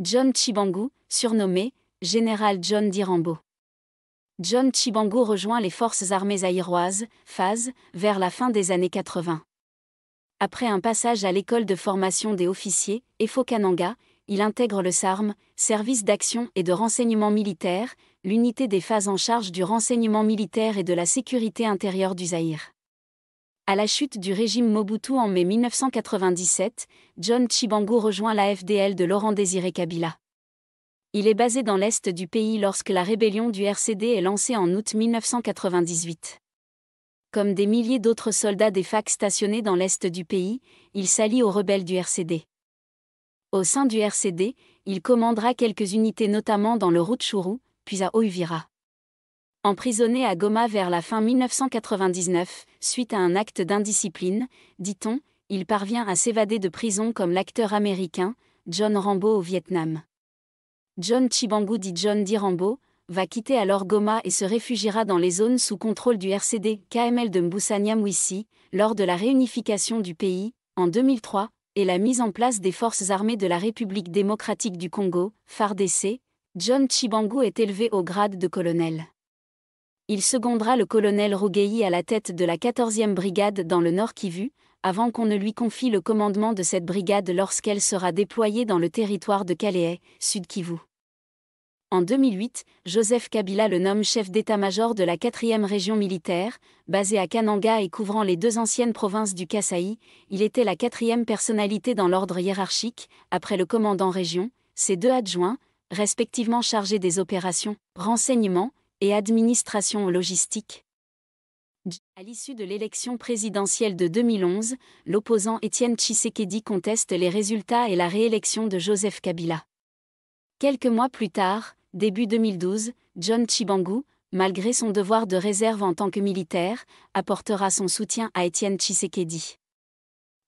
John Chibangu, surnommé Général John Dirambo. John Chibangu rejoint les forces armées aïroises, FAS, vers la fin des années 80. Après un passage à l'école de formation des officiers, Efokananga, il intègre le SARM, Service d'action et de renseignement militaire, l'unité des phases en charge du renseignement militaire et de la sécurité intérieure du Zaïre. À la chute du régime Mobutu en mai 1997, John Chibangu rejoint la FDL de Laurent Désiré Kabila. Il est basé dans l'est du pays lorsque la rébellion du RCD est lancée en août 1998. Comme des milliers d'autres soldats des FAC stationnés dans l'est du pays, il s'allie aux rebelles du RCD. Au sein du RCD, il commandera quelques unités notamment dans le Rutshuru, puis à Ouvira emprisonné à Goma vers la fin 1999, suite à un acte d'indiscipline, dit-on, il parvient à s'évader de prison comme l'acteur américain, John Rambo au Vietnam. John Chibangu dit John D. Rambo, va quitter alors Goma et se réfugiera dans les zones sous contrôle du RCD KML de Mbussania lors de la réunification du pays, en 2003, et la mise en place des forces armées de la République démocratique du Congo, FARDC, John Chibangu est élevé au grade de colonel il secondera le colonel Rogueil à la tête de la 14e brigade dans le Nord Kivu, avant qu'on ne lui confie le commandement de cette brigade lorsqu'elle sera déployée dans le territoire de Calais, Sud Kivu. En 2008, Joseph Kabila le nomme chef d'état-major de la 4e région militaire, basée à Kananga et couvrant les deux anciennes provinces du Kasaï. Il était la quatrième personnalité dans l'ordre hiérarchique, après le commandant région, ses deux adjoints, respectivement chargés des opérations, renseignements, et administration logistique. À l'issue de l'élection présidentielle de 2011, l'opposant Étienne Tshisekedi conteste les résultats et la réélection de Joseph Kabila. Quelques mois plus tard, début 2012, John Chibangu, malgré son devoir de réserve en tant que militaire, apportera son soutien à Étienne Tshisekedi.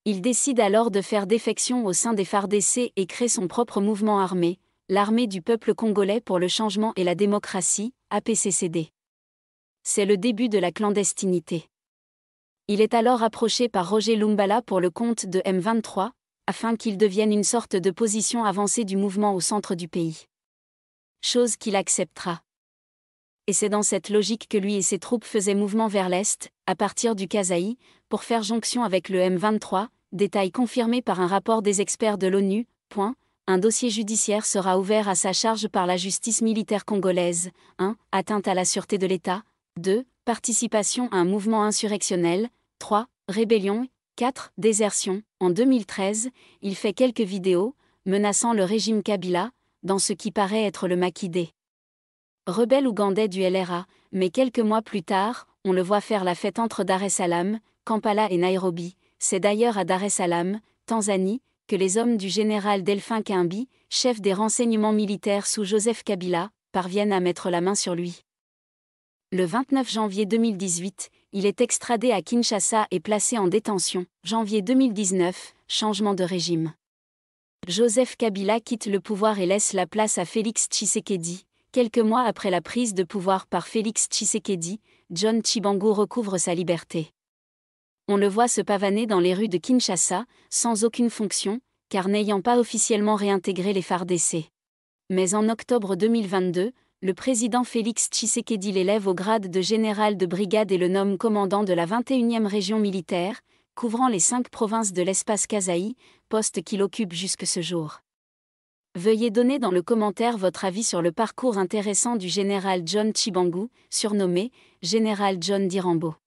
Il décide alors de faire défection au sein des FARDC et crée son propre mouvement armé, l'armée du peuple congolais pour le changement et la démocratie, APCCD. C'est le début de la clandestinité. Il est alors approché par Roger Lumbala pour le compte de M23, afin qu'il devienne une sorte de position avancée du mouvement au centre du pays. Chose qu'il acceptera. Et c'est dans cette logique que lui et ses troupes faisaient mouvement vers l'Est, à partir du Kazaï, pour faire jonction avec le M23, détail confirmé par un rapport des experts de l'ONU, point, un dossier judiciaire sera ouvert à sa charge par la justice militaire congolaise 1. Atteinte à la sûreté de l'État 2. Participation à un mouvement insurrectionnel 3. Rébellion 4. Désertion. En 2013, il fait quelques vidéos, menaçant le régime Kabila, dans ce qui paraît être le maquis Rebelle ougandais du LRA, mais quelques mois plus tard, on le voit faire la fête entre Dar es Salaam, Kampala et Nairobi. C'est d'ailleurs à Dar es Salaam, Tanzanie, que les hommes du général Delphin Quimby, chef des renseignements militaires sous Joseph Kabila, parviennent à mettre la main sur lui. Le 29 janvier 2018, il est extradé à Kinshasa et placé en détention. Janvier 2019, changement de régime. Joseph Kabila quitte le pouvoir et laisse la place à Félix Tshisekedi. Quelques mois après la prise de pouvoir par Félix Tshisekedi, John Chibangu recouvre sa liberté on le voit se pavaner dans les rues de Kinshasa, sans aucune fonction, car n'ayant pas officiellement réintégré les phares d'essai. Mais en octobre 2022, le président Félix Tshisekedi l'élève au grade de général de brigade et le nomme commandant de la 21e région militaire, couvrant les cinq provinces de l'espace Kazaï, poste qu'il occupe jusque ce jour. Veuillez donner dans le commentaire votre avis sur le parcours intéressant du général John Chibangu, surnommé Général John Dirambo.